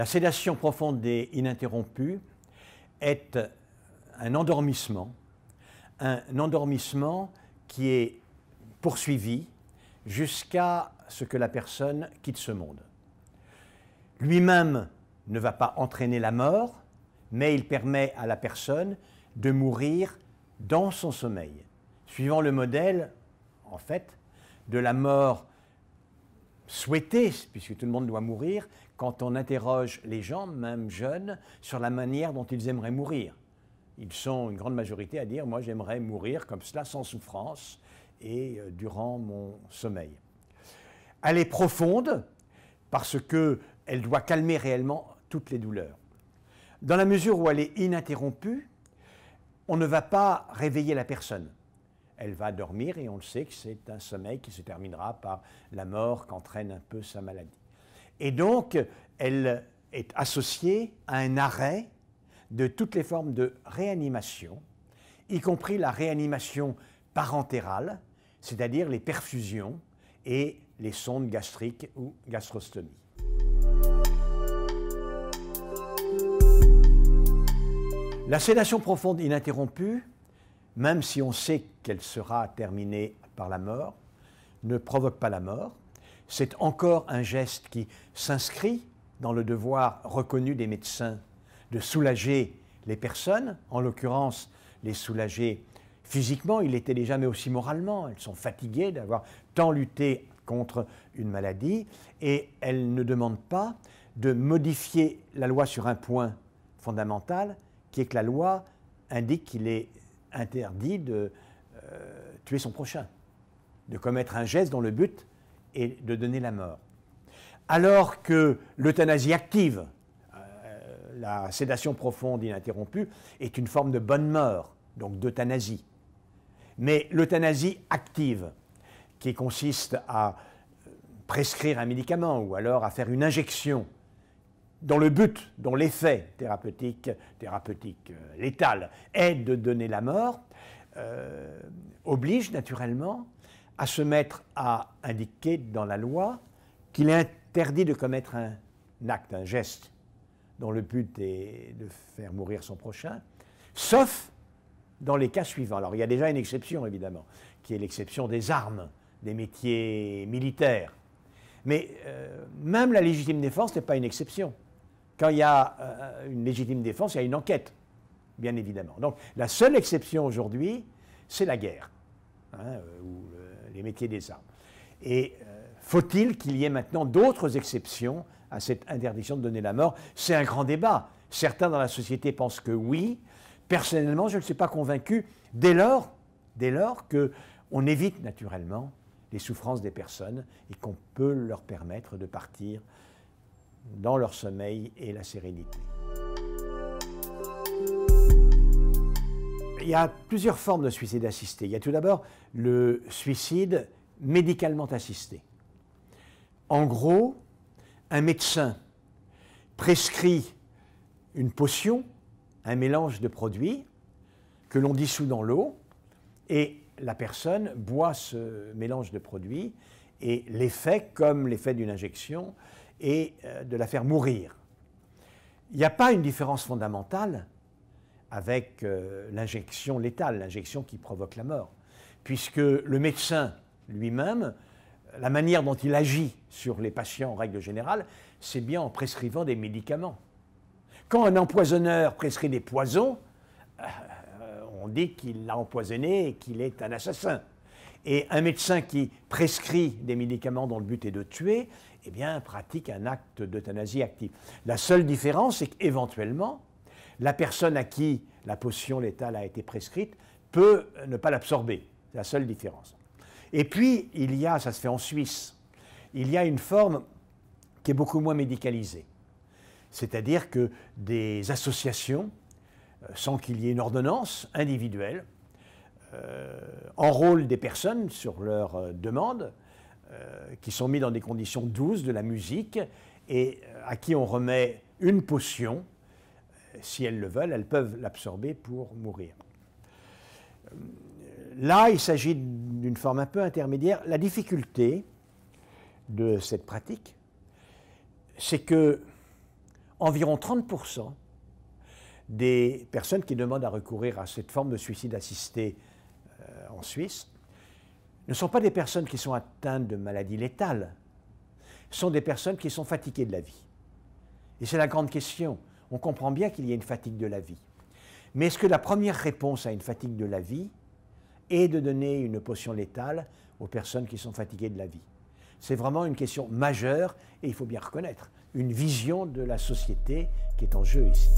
La sédation profonde et ininterrompue est un endormissement, un endormissement qui est poursuivi jusqu'à ce que la personne quitte ce monde. Lui-même ne va pas entraîner la mort, mais il permet à la personne de mourir dans son sommeil, suivant le modèle, en fait, de la mort Souhaiter, puisque tout le monde doit mourir, quand on interroge les gens, même jeunes, sur la manière dont ils aimeraient mourir. Ils sont une grande majorité à dire, moi j'aimerais mourir comme cela, sans souffrance, et euh, durant mon sommeil. Elle est profonde, parce qu'elle doit calmer réellement toutes les douleurs. Dans la mesure où elle est ininterrompue, on ne va pas réveiller la personne elle va dormir et on le sait que c'est un sommeil qui se terminera par la mort qu'entraîne un peu sa maladie. Et donc, elle est associée à un arrêt de toutes les formes de réanimation, y compris la réanimation parentérale, c'est-à-dire les perfusions et les sondes gastriques ou gastrostomie. La sédation profonde ininterrompue même si on sait qu'elle sera terminée par la mort, ne provoque pas la mort. C'est encore un geste qui s'inscrit dans le devoir reconnu des médecins de soulager les personnes, en l'occurrence les soulager physiquement, il l'était déjà, mais aussi moralement. Elles sont fatiguées d'avoir tant lutté contre une maladie et elles ne demandent pas de modifier la loi sur un point fondamental, qui est que la loi indique qu'il est interdit de euh, tuer son prochain, de commettre un geste dont le but est de donner la mort. Alors que l'euthanasie active, euh, la sédation profonde ininterrompue, est une forme de bonne mort, donc d'euthanasie. Mais l'euthanasie active, qui consiste à euh, prescrire un médicament ou alors à faire une injection dont le but, dont l'effet thérapeutique, thérapeutique euh, létal est de donner la mort, euh, oblige naturellement à se mettre à indiquer dans la loi qu'il est interdit de commettre un, acte, un geste, dont le but est de faire mourir son prochain, sauf dans les cas suivants. Alors il y a déjà une exception, évidemment, qui est l'exception des armes, des métiers militaires. Mais euh, même la légitime défense n'est pas une exception. Quand il y a euh, une légitime défense, il y a une enquête, bien évidemment. Donc la seule exception aujourd'hui, c'est la guerre, hein, euh, ou les métiers des armes. Et euh, faut-il qu'il y ait maintenant d'autres exceptions à cette interdiction de donner la mort C'est un grand débat. Certains dans la société pensent que oui. Personnellement, je ne suis pas convaincu. Dès lors, dès lors évite naturellement les souffrances des personnes et qu'on peut leur permettre de partir dans leur sommeil et la sérénité. Il y a plusieurs formes de suicide assisté. Il y a tout d'abord le suicide médicalement assisté. En gros, un médecin prescrit une potion, un mélange de produits que l'on dissout dans l'eau et la personne boit ce mélange de produits et l'effet, comme l'effet d'une injection, et euh, de la faire mourir. Il n'y a pas une différence fondamentale avec euh, l'injection létale, l'injection qui provoque la mort, puisque le médecin lui-même, la manière dont il agit sur les patients en règle générale, c'est bien en prescrivant des médicaments. Quand un empoisonneur prescrit des poisons, euh, on dit qu'il l'a empoisonné et qu'il est un assassin. Et un médecin qui prescrit des médicaments dont le but est de tuer, eh bien, pratique un acte d'euthanasie active. La seule différence, c'est qu'éventuellement, la personne à qui la potion létale a été prescrite peut ne pas l'absorber. C'est la seule différence. Et puis, il y a, ça se fait en Suisse, il y a une forme qui est beaucoup moins médicalisée. C'est-à-dire que des associations, euh, sans qu'il y ait une ordonnance individuelle, euh, enrôlent des personnes sur leur euh, demande euh, qui sont mises dans des conditions douces de la musique, et à qui on remet une potion. Si elles le veulent, elles peuvent l'absorber pour mourir. Là, il s'agit d'une forme un peu intermédiaire. La difficulté de cette pratique, c'est que environ 30% des personnes qui demandent à recourir à cette forme de suicide assisté Suisse, ne sont pas des personnes qui sont atteintes de maladies létales, sont des personnes qui sont fatiguées de la vie. Et c'est la grande question. On comprend bien qu'il y a une fatigue de la vie. Mais est-ce que la première réponse à une fatigue de la vie est de donner une potion létale aux personnes qui sont fatiguées de la vie C'est vraiment une question majeure et il faut bien reconnaître une vision de la société qui est en jeu ici.